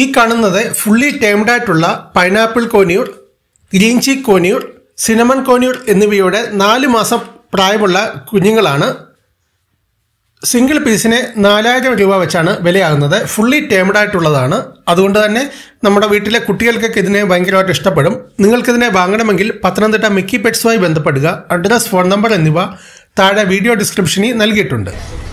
ഈ കാണുന്നത് ഫുള്ളി ടേംഡ് ആയിട്ടുള്ള പൈനാപ്പിൾ കോനിയൂൾ ഗ്രീൻചി കോനിയൂൾ സിനമൺ കോനിയൂൾ എന്നിവയുടെ നാല് മാസം പ്രായമുള്ള കുഞ്ഞുങ്ങളാണ് സിംഗിൾ പീസിന് നാലായിരം രൂപ വെച്ചാണ് വിലയാകുന്നത് ഫുള്ളി ടേംഡ് ആയിട്ടുള്ളതാണ് അതുകൊണ്ട് തന്നെ നമ്മുടെ വീട്ടിലെ കുട്ടികൾക്കൊക്കെ ഇതിനെ ഭയങ്കരമായിട്ട് ഇഷ്ടപ്പെടും നിങ്ങൾക്കിതിനെ വാങ്ങണമെങ്കിൽ പത്തനംതിട്ട മിക്കി പെറ്റ്സുമായി ബന്ധപ്പെടുക അഡ്രസ് ഫോൺ നമ്പർ എന്നിവ താഴെ വീഡിയോ ഡിസ്ക്രിപ്ഷനിൽ നൽകിയിട്ടുണ്ട്